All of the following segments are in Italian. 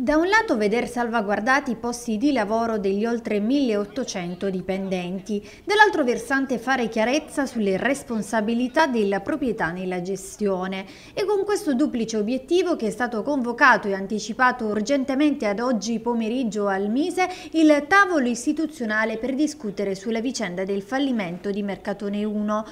Da un lato veder salvaguardati i posti di lavoro degli oltre 1800 dipendenti, dall'altro versante fare chiarezza sulle responsabilità della proprietà nella gestione. E con questo duplice obiettivo che è stato convocato e anticipato urgentemente ad oggi pomeriggio al Mise il tavolo istituzionale per discutere sulla vicenda del fallimento di Mercatone 1.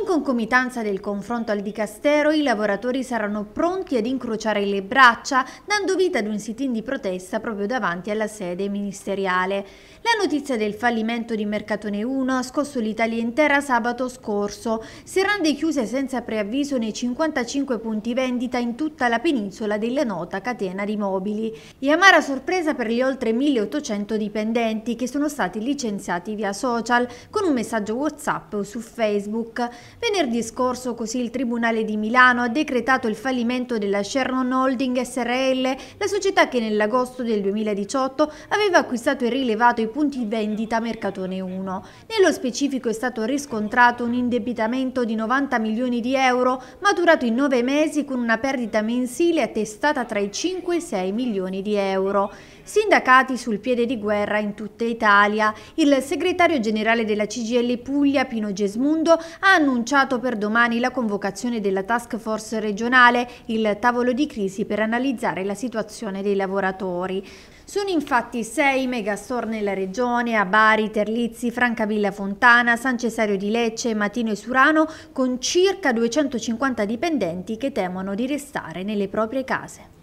In concomitanza del confronto al Dicastero i lavoratori saranno pronti ad incrociare le braccia dando vita ad un sit-in di protesta proprio davanti alla sede ministeriale. La notizia del fallimento di Mercatone 1 ha scosso l'Italia intera sabato scorso. Serrande chiuse senza preavviso nei 55 punti vendita in tutta la penisola della nota catena di mobili. E amara sorpresa per gli oltre 1800 dipendenti che sono stati licenziati via social con un messaggio WhatsApp o su Facebook. Venerdì scorso così il Tribunale di Milano ha decretato il fallimento della Sherman Holding SRL, la società che nell'agosto del 2018 aveva acquistato e rilevato i punti vendita Mercatone 1. Nello specifico è stato riscontrato un indebitamento di 90 milioni di euro maturato in 9 mesi con una perdita mensile attestata tra i 5 e i 6 milioni di euro. Sindacati sul piede di guerra in tutta Italia, il segretario generale della CGL Puglia Pino Gesmundo ha annunciato per domani la convocazione della task force regionale, il tavolo di crisi per analizzare la situazione dei lavoratori lavoratori. Sono infatti sei megastore nella regione a Bari, Terlizzi, Francavilla Fontana, San Cesario di Lecce, Matino e Surano con circa 250 dipendenti che temono di restare nelle proprie case.